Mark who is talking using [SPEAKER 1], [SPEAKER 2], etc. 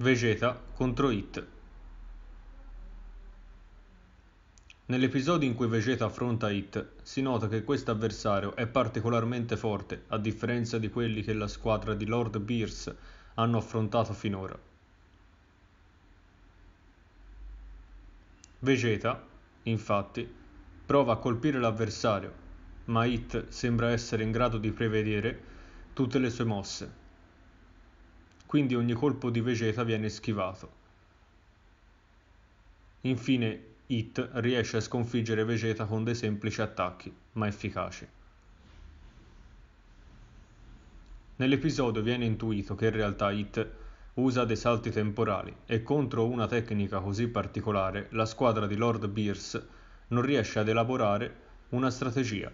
[SPEAKER 1] Vegeta contro Hit. Nell'episodio in cui Vegeta affronta Hit, si nota che questo avversario è particolarmente forte, a differenza di quelli che la squadra di Lord Beers hanno affrontato finora. Vegeta, infatti, prova a colpire l'avversario, ma Hit sembra essere in grado di prevedere tutte le sue mosse quindi ogni colpo di Vegeta viene schivato. Infine It riesce a sconfiggere Vegeta con dei semplici attacchi, ma efficaci. Nell'episodio viene intuito che in realtà It usa dei salti temporali e contro una tecnica così particolare la squadra di Lord Beers non riesce ad elaborare una strategia